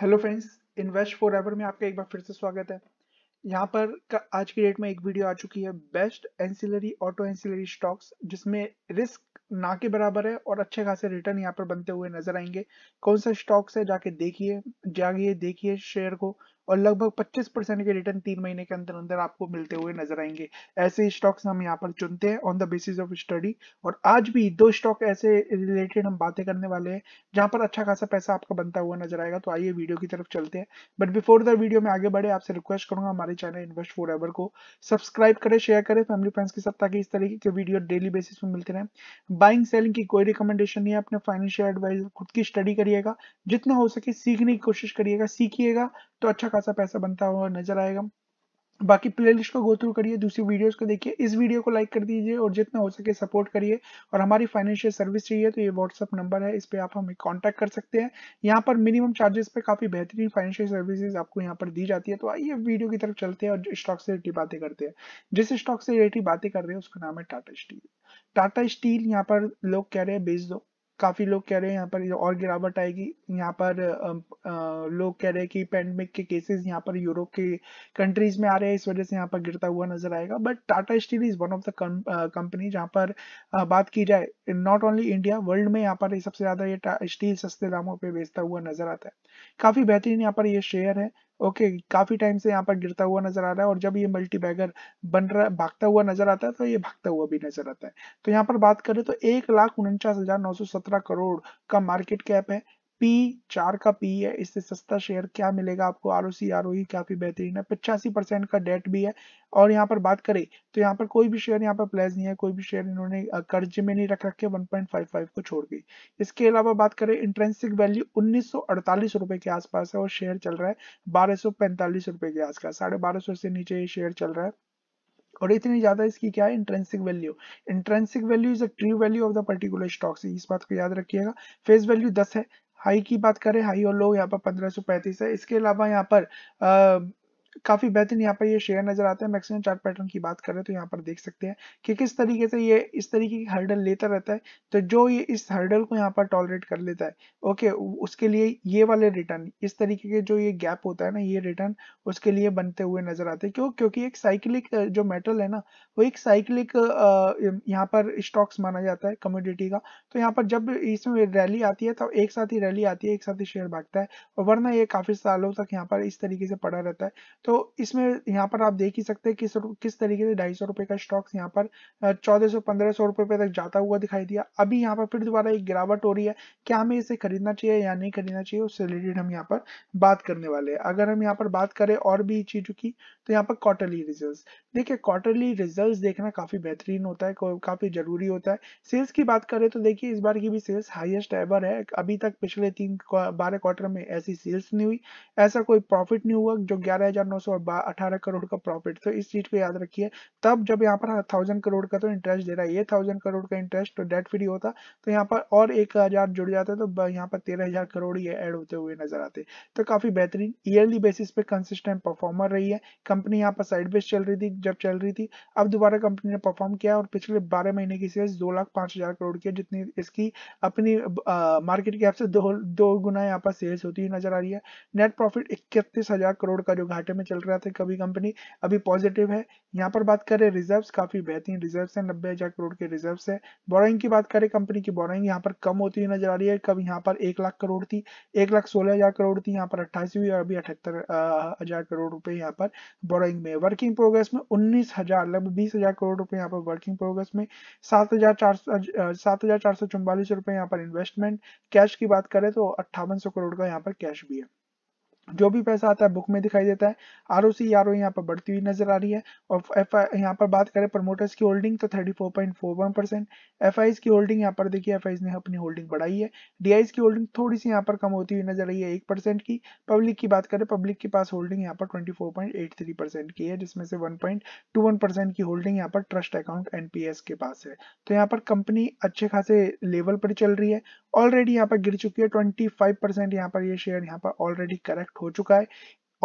hello friends invest for ever में आपका एक बार फिर से स्वागत है यहाँ पर का आज की डेट में एक वीडियो आ चुकी है best ancillary auto ancillary stocks जिसमें रिस्क ना के बराबर है और अच्छे खासे रिटर्न यहाँ पर बनते हुए नजर आएंगे कौन सा स्टॉक्स है जाके देखिए जागिए देखिए शेयर को और लगभग 25 परसेंट के रिटर्न तीन महीने के अंदर अंदर आपको मिलते हुए नजर आएंगे ऐसे स्टॉक्स हम यहाँ पर चुनते हैं on the basis of study और आज भी दो स्टॉक ऐसे रिलेटेड हम बातें करने वाले हैं जहाँ पर अच्छा खासा पैसा आपका बनता हुआ नजर आएगा तो आइए वीडियो की तरफ चलते हैं बट बिफोर द वीडियो में आगे बढ़े आपसे रिक्वेस्ट करूंगा हमारे चैनल इन्वेस्ट फॉर को सब्सक्राइब करें शेयर करें फैमिली फ्रेंड्स के साथ ताकि इस तरीके के वीडियो डेली बेसिस में मिलते रहे बाइंग सेलिंग की कोई रिकमेंडेशन नहीं है अपने फाइनेंशियल एडवाइजर खुद की स्टडी करिएगा जितना हो सके सीखने की कोशिश करिएगा सीखिएगा तो अच्छा खासा पैसा बनता हुआ नजर आएगा बाकी प्लेलिस्ट को गो थ्रू करिए दूसरी वीडियोस को देखिए इस वीडियो को लाइक कर दीजिए और जितना हो सके सपोर्ट करिए और हमारी फाइनेंशियल सर्विस चाहिए तो ये व्हाट्सअप नंबर है इस पर आप हमें कांटेक्ट कर सकते हैं यहाँ पर मिनिमम चार्जेस पे काफ़ी बेहतरीन फाइनेंशियल सर्विसेज आपको यहाँ पर दी जाती है तो आइए वीडियो की तरफ चलते हैं और स्टॉक से रिलेटेड बातें करते हैं जिस स्टॉक से रिलेटेड बातें कर रहे हैं उसका नाम है टाटा स्टील टाटा स्टील यहाँ पर लोग कह रहे हैं बेच दो काफी लोग कह रहे हैं यहाँ पर और गिरावट आएगी यहाँ पर लोग कह रहे हैं कि पेंडेमिक के केसेस यहाँ पर यूरोप के कंट्रीज में आ रहे हैं इस वजह से यहाँ पर गिरता हुआ नजर आएगा but Tata Steel is one of the company जहाँ पर बात की जाए नॉट ओनली इंडिया वर्ल्ड में यहाँ पर सबसे ज्यादा ये स्टील सस्ते दामों पर बेचता हुआ नजर आता है काफी बेहतरीन यहाँ पर ये शेयर है ओके काफी टाइम से यहाँ पर गिरता हुआ नजर आ रहा है और जब ये मल्टी बैगर बन रहा भागता हुआ नजर आता है तो ये भागता हुआ भी नजर आता है तो यहाँ पर बात करें तो एक लाख उनचास हजार नौ सौ सत्रह करोड़ का मार्केट कैप है पी चार का पी है इससे सस्ता शेयर क्या मिलेगा आपको R O C R O काफी बेहतरीन है पचासी परसेंट का डेट भी है और यहाँ पर बात करें तो यहाँ पर कोई भी शेयर यहाँ पर प्लेज नहीं है कोई भी शेयर इन्होंने कर्ज में नहीं रख रखे 1.55 को छोड़ गई इसके अलावा बात करें इंट्रेंसिक वैल्यू उन्नीस रुपए के आसपास है और शेयर चल रहा है बारह रुपए के आसपास साढ़े बारह से नीचे ये शेयर चल रहा है और इतनी ज्यादा इसकी क्या है intrinsic value intrinsic value is a true value of the particular stocks इस बात को याद रखिएगा फेस वैल्यू दस है हाई की बात करें हाई और लो यहाँ पर 1535 है इसके अलावा यहाँ पर काफी बेहतरीन यहाँ पर ये शेयर नजर आते हैं मैक्सिमम चार्ट पैटर्न की बात करें तो यहाँ पर देख सकते हैं कि किस तरीके से ये इस तरीके की हर्डल लेता रहता है तो जो ये इस हर्डल को यहाँ पर टॉलरेट कर लेता है ओके उसके लिए ये वाले रिटर्न इस तरीके के जो ये गैप होता है ना ये रिटर्न उसके लिए बनते हुए नजर आते हैं क्यों क्योंकि एक साइकिलिक जो मेटल है ना वो एक साइकिलिक यहाँ पर स्टॉक्स माना जाता है कम्योडिटी का तो यहाँ पर जब इसमें रैली आती है तो एक साथ ही रैली आती है एक साथ ही शेयर भागता है और वरना ये काफी सालों तक यहाँ पर इस तरीके से पड़ा रहता है तो इसमें यहाँ पर आप देख ही सकते हैं किस किस तरीके से ढाई सौ रुपये का स्टॉक्स यहाँ पर चौदह सौ पंद्रह सौ रुपये तक जाता हुआ दिखाई दिया अभी यहाँ पर फिर दोबारा एक गिरावट हो रही है क्या हमें इसे खरीदना चाहिए या नहीं खरीदना चाहिए उससे रिलेटेड हम यहाँ पर बात करने वाले हैं अगर हम यहाँ पर बात करें और भी चीज़ों की तो यहाँ पर क्वार्टरली रिजल्ट देखिए क्वार्टरली रिजल्ट देखना काफ़ी बेहतरीन होता है काफ़ी ज़रूरी होता है सेल्स की बात करें तो देखिए इस बार की भी सेल्स हाइएस्ट एवर है अभी तक पिछले तीन बारह क्वार्टर में ऐसी सेल्स नहीं हुई ऐसा कोई प्रॉफिट नहीं हुआ जो ग्यारह 1918 करोड़ का प्रॉफिट तो इस चीज को याद रखिए तब जब यहाँ पर थाउजेंड करोड़ का तो इंटरेस्ट दे रहा है ये थाउजेंड करोड़ का इंटरेस्ट तो डेट फ्री होता तो यहाँ पर और एक हजार जुड़ जाते तो यहाँ पर तेरह हजार करोड़ ये एड होते हुए नजर आते तो काफी बेहतरीन ईयरली बेसिस पे कंसिस्टेंट परफॉर्मर रही है कंपनी यहाँ पर साइड बेस चल रही थी जब चल रही थी अब दोबारा कंपनी ने परफॉर्म किया और पिछले बारह महीने की सेल्स दो लाख पांच हजार करोड़ की जितनी इसकी अपनी मार्केट कैप से दो दो गुना यहाँ पर सेल्स होती हुई नजर आ रही है नेट प्रॉफिट इकतीस हजार करोड़ का जो घाटे में चल रहा था कभी कंपनी अभी पॉजिटिव है यहाँ पर बात करें रिजर्व काफी बेहतरीन रिजर्व है नब्बे हजार करोड़ के रिजर्व है बोराइंग की बात करें कंपनी की बोराइंग यहाँ पर कम होती हुई नजर आ रही है कब यहाँ पर एक लाख करोड़ थी एक लाख सोलह हजार करोड़ थी यहाँ पर अट्ठासी हुई और अभी अठहत्तर हजार करोड़ रुपए यहाँ पर बोराइंग में वर्किंग प्रोग्रेस में उन्नीस हजार लगभग बीस हजार करोड़ रुपए यहाँ पर वर्किंग प्रोग्रेस में सात हजार चार सात चार सौ चौवालीस रुपए यहाँ पर इन्वेस्टमेंट कैश की बात करें तो अट्ठावन सौ करोड़ का यहाँ पर कैश भी है जो भी पैसा आता है बुक में दिखाई देता है R O C R O यहाँ पर बढ़ती हुई नजर आ रही है और एफ आई यहाँ पर बात करें प्रमोटर्स की होल्डिंग तो thirty four four point one percent F I की होल्डिंग यहाँ पर देखिए एफ आई ने अपनी होल्डिंग बढ़ाई है डी आई की होल्डिंग थोड़ी सी यहाँ पर कम होती हुई नजर आई है एक परसेंट की पब्लिक की बात करें पब्लिक के पास होल्डिंग यहाँ पर twenty four point eight three percent की है जिसमें से one point two one percent की होल्डिंग यहाँ पर ट्रस्ट अकाउंट एनपीएस के पास है तो यहाँ पर कंपनी अच्छे खासे लेवल पर चल रही है ऑलरेडी यहाँ पर गिर चुकी है ट्वेंटी फाइव परसेंट यहाँ पर ये शेयर यहाँ पर ऑलरेडी करेक्ट हो चुका है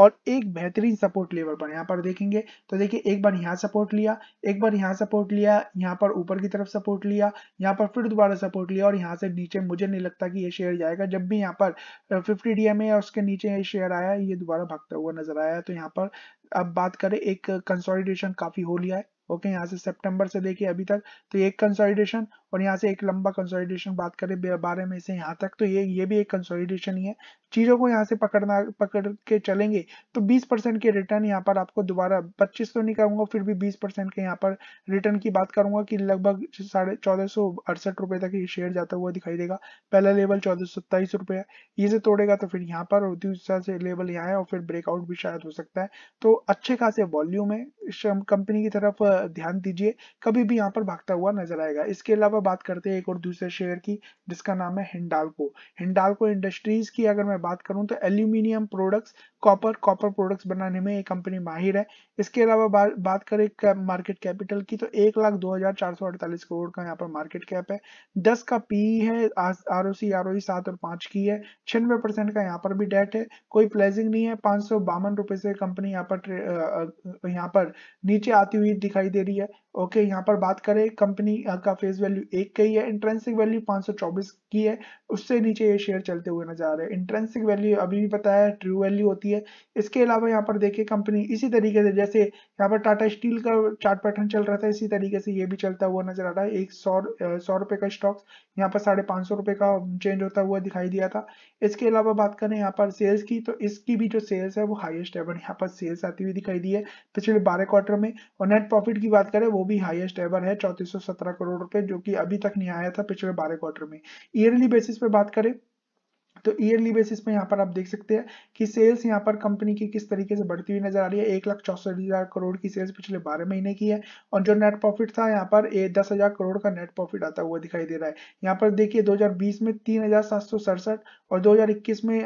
और एक बेहतरीन सपोर्ट लेवल पर यहाँ पर देखेंगे तो देखिए एक बार यहाँ सपोर्ट लिया एक बार यहाँ सपोर्ट लिया यहाँ पर ऊपर की तरफ सपोर्ट लिया यहाँ पर फिर दोबारा सपोर्ट लिया और यहाँ से नीचे मुझे नहीं लगता कि ये शेयर जाएगा जब भी यहाँ पर फिफ्टी डी और उसके नीचे ये शेयर आया ये दोबारा भागता हुआ नजर आया तो यहाँ पर अब बात करें एक कंसोलिडेशन काफी हो लिया है ओके यहाँ से सितंबर से देखिए अभी तक तो एक कंसोलिडेशन और यहाँ से एक लंबा कंसोलिडेशन बात करें बारह में से यहाँ तक तो ये ये भी एक कंसोलिडेशन ही है चीजों को यहाँ से पकड़ना पकड़ के चलेंगे तो 20 परसेंट के रिटर्न यहाँ पर आपको दोबारा 25 तो नहीं करूंगा फिर भी 20 परसेंट के यहाँ पर रिटर्न की बात करूंगा कि लगभग साढ़े चौदह सौ अड़सठ रुपए तक ये शेयर जाता हुआ दिखाई देगा पहला लेवल चौदह सौ है ये से तोड़ेगा तो फिर यहाँ पर और दूसरा से लेवल यहाँ है और फिर ब्रेकआउट भी शायद हो सकता है तो अच्छे खासे वॉल्यूम है कंपनी की तरफ ध्यान दीजिए कभी भी यहाँ पर भागता हुआ नजर आएगा इसके अलावा बात करते हैं एक और दूसरे शेयर की जिसका नाम है हिंडालको हिंडालको इंडस्ट्रीज की अगर मैं बात करूँ तो aluminium products copper copper products बनाने में ये कंपनी माहिर है इसके अलावा बा, बात करें मार्केट कैपिटल की तो एक लाख दो हजार चार सौ अड़तालीस करोड़ का यहाँ पर मार्केट कैप है दस का पी है R O C R O सात और पांच की है छियानवे परसेंट का यहाँ पर भी डेट है कोई प्लेजिंग नहीं है पांच सौ बावन रुपए से कंपनी यहाँ पर यहाँ पर नीचे आती हुई दिखाई दे रही है ओके यहाँ पर बात करें कंपनी का फेस वैल्यू एक का ही है इंट्रेंसिक वैल्यू 524 की है उससे नीचे ये शेयर चलते हुए नजर आ रहे हैं इंट्रेंसिक वैल्यू अभी भी है ट्रू वैल्यू होती है इसके अलावा यहाँ पर देखिए कंपनी इसी तरीके से जैसे यहाँ पर टाटा स्टील का चार्ट पैटर्न चल रहा था इसी तरीके से ये भी चलता हुआ नजर आ रहा है एक सौ सौ रुपए का स्टॉक्स यहाँ पर साढ़े पांच सौ रुपए का चेंज होता हुआ दिखाई दिया था इसके अलावा बात करें यहाँ पर सेल्स की तो इसकी भी जो सेल्स है वो हाईएस्ट एवर यहाँ पर सेल्स आती हुई दिखाई दी है पिछले बारह क्वार्टर में और नेट प्रॉफिट की बात करें वो भी हाइएस्ट एवर है चौतीस करोड़ रुपए जो की अभी तक नहीं आया था पिछले बारह क्वार्टर में ईयरली बेसिस पे बात करें तो ईयरली बेसिस पे यहाँ पर आप देख सकते हैं कि सेल्स यहाँ पर कंपनी की किस तरीके से बढ़ती हुई नजर आ रही है एक लाख चौसठ हजार करोड़ की सेल्स पिछले बारह महीने की है और जो नेट प्रॉफिट था यहाँ पर दस हजार करोड़ का नेट प्रॉफिट आता हुआ दिखाई दे रहा है यहाँ पर देखिए 2020 में तीन हजार सात सौ सड़सठ और 2021 में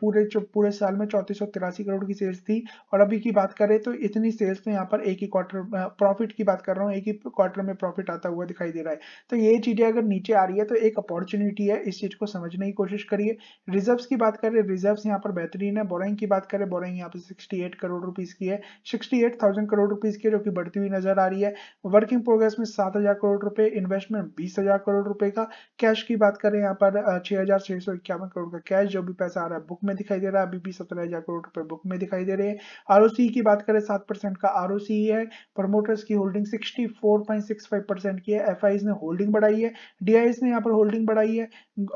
पूरे पूरे साल में चौतीस करोड़ की सेल्स थी और अभी की बात करें तो इतनी सेल्स में यहाँ पर एक ही क्वार्टर प्रॉफिट की बात कर रहा हूँ एक ही क्वार्टर में प्रॉफिट आता हुआ दिखाई दे रहा है तो ये चीजें अगर नीचे आ रही है तो एक अपॉर्चुनिटी है इस चीज को समझने की कोशिश करिए रिजर्व की बात करें रिजर्व यहाँ पर बेहतरीन है बोराइंग की बात करें बोराइंग यहाँ पर 68 करोड़ रुपीज की है 68,000 करोड़ रुपीज की है जो की बढ़ती हुई नजर आ रही है वर्किंग प्रोग्रेस में 7,000 करोड़ रुपए इन्वेस्टमेंट 20,000 करोड़ रुपए का कैश की बात करें यहाँ पर छह करोड़ का कैश जो भी पैसा आ रहा है बुक में दिखाई दे रहा है अभी भी सत्रह करोड़ रुपए बुक में दिखाई दे रहे हैं आर की बात करें सात परसेंट का आर है प्रमोटर्स की होल्डिंग सिक्सटी की है एफ ने होल्डिंग बढ़ाई है डी ने यहाँ पर होल्डिंग बढ़ाई है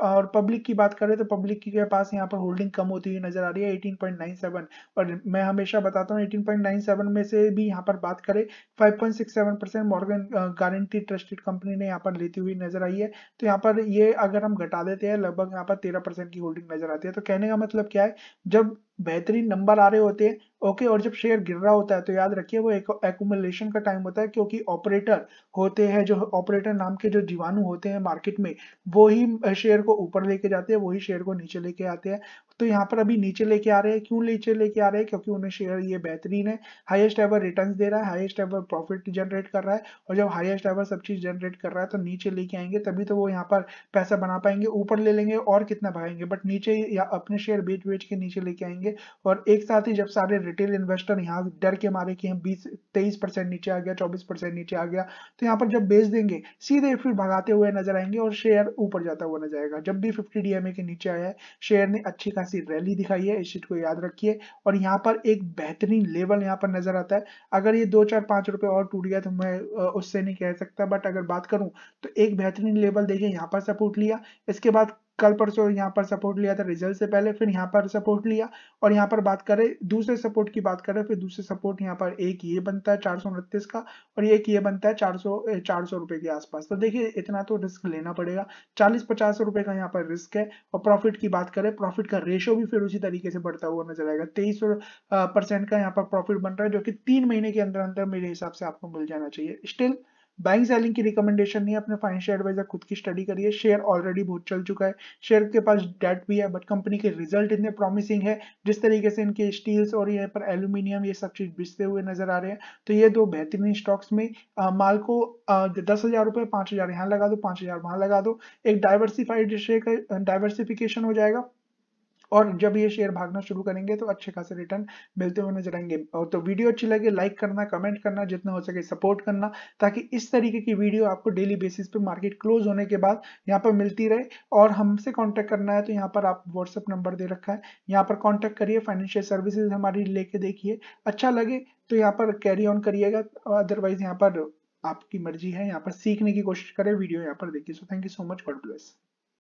और पब्लिक की बात करें तो पब्लिक के पास यहाँ पर होल्डिंग कम होती हुई नजर आ रही है 18.97 और मैं हमेशा बताता हूँ 18.97 में से भी यहाँ पर बात करें 5.67 percent Morgan Guaranty trusted company ने यहाँ पर लेती हुई नजर आई है तो यहाँ पर ये अगर हम घटा देते हैं लगभग यहाँ पर तेरह परसेंट की होल्डिंग नजर आती है तो कहने का मतलब क्या है जब बेहतरीन नंबर आ रहे होते हैं ओके और जब शेयर गिर रहा होता है तो याद रखिए वो एकुमुलेशन का टाइम होता है क्योंकि ऑपरेटर होते हैं जो ऑपरेटर नाम के जो जीवाणु होते हैं मार्केट में वो ही शेयर को ऊपर लेके जाते हैं वही शेयर को नीचे लेके आते हैं तो यहाँ पर अभी नीचे लेके आ रहे हैं क्यों नीचे लेके आ रहे हैं क्योंकि उन्हें शेयर ये बेहतरीन है हाईएस्ट एवर रिटर्न दे रहा है हाईएस्ट एवर प्रॉफिट जनरेट कर रहा है और जब हाईएस्ट एवर सब चीज जनरेट कर रहा है तो नीचे लेके आएंगे तभी तो वो यहाँ पर पैसा बना पाएंगे ऊपर ले लेंगे और कितना भागेंगे बट नीचे या अपने शेयर बेच बेच के नीचे लेके आएंगे और एक साथ ही जब सारे रिटेल इन्वेस्टर यहाँ डर के मारे कि हम बीस तेईस परसेंट नीचे आ गया चौबीस परसेंट नीचे आ गया तो यहाँ पर जब बेच देंगे सीधे फिर भगाते हुए नजर आएंगे और शेयर ऊपर जाता हुआ नजर आएगा जब भी फिफ्टी डीएमए के नीचे आया है शेयर ने अच्छी खासी सी रैली दिखाई है इस चीज को याद रखिए और यहाँ पर एक बेहतरीन लेवल यहाँ पर नजर आता है अगर ये दो चार पांच रुपए और टूट गया तो मैं उससे नहीं कह सकता बट अगर बात करूं तो एक बेहतरीन लेवल देखिए यहाँ पर सपोर्ट लिया इसके बाद कल परसों यहाँ पर सपोर्ट लिया था रिजल्ट से पहले फिर यहाँ पर सपोर्ट लिया और यहाँ पर बात करें दूसरे सपोर्ट की बात करें फिर दूसरे सपोर्ट यहाँ पर एक ये बनता है चार सौ उनतीस का और एक ये बनता है चार सौ चार सौ रुपए के आसपास तो देखिए इतना तो रिस्क लेना पड़ेगा चालीस पचास रुपए का यहाँ पर रिस्क है और प्रॉफिट की बात करें प्रॉफिट का रेशो भी फिर उसी तरीके से बढ़ता हुआ नजर आएगा तेईस परसेंट का यहाँ पर प्रॉफिट बन रहा है जो कि तीन महीने के अंदर अंदर मेरे हिसाब से आपको मिल जाना चाहिए स्टिल बाइंग सेलिंग की रिकमेंडेशन नहीं है अपने फाइनेंशियल एडवाइजर खुद की स्टडी करिए शेयर ऑलरेडी बहुत चल चुका है शेयर के पास डेट भी है बट कंपनी के रिजल्ट इतने प्रॉमिसिंग है जिस तरीके से इनके स्टील्स और यहाँ पर एल्यूमिनियम ये सब चीज बिजते हुए नजर आ रहे हैं तो ये दो बेहतरीन स्टॉक्स में आ, माल को दस हजार रुपए पांच हजार यहाँ लगा दो पांच हजार वहां लगा दो एक डायवर्सिफाइड डायवर्सिफिकेशन हो जाएगा और जब ये शेयर भागना शुरू करेंगे तो अच्छे खासे रिटर्न मिलते हुए नजर आएंगे और तो वीडियो अच्छी लगे लाइक करना कमेंट करना जितना हो सके सपोर्ट करना ताकि इस तरीके की वीडियो आपको डेली बेसिस पे मार्केट क्लोज होने के बाद यहाँ पर मिलती रहे और हमसे कॉन्टैक्ट करना है तो यहाँ पर आप व्हाट्सअप नंबर दे रखा है यहाँ पर कॉन्टैक्ट करिए फाइनेंशियल सर्विसेज हमारी लेके देखिए अच्छा लगे तो यहाँ पर कैरी ऑन करिएगा अदरवाइज यहाँ पर आपकी मर्जी है यहाँ पर सीखने की कोशिश करें वीडियो यहाँ पर देखिए so thank you so much God bless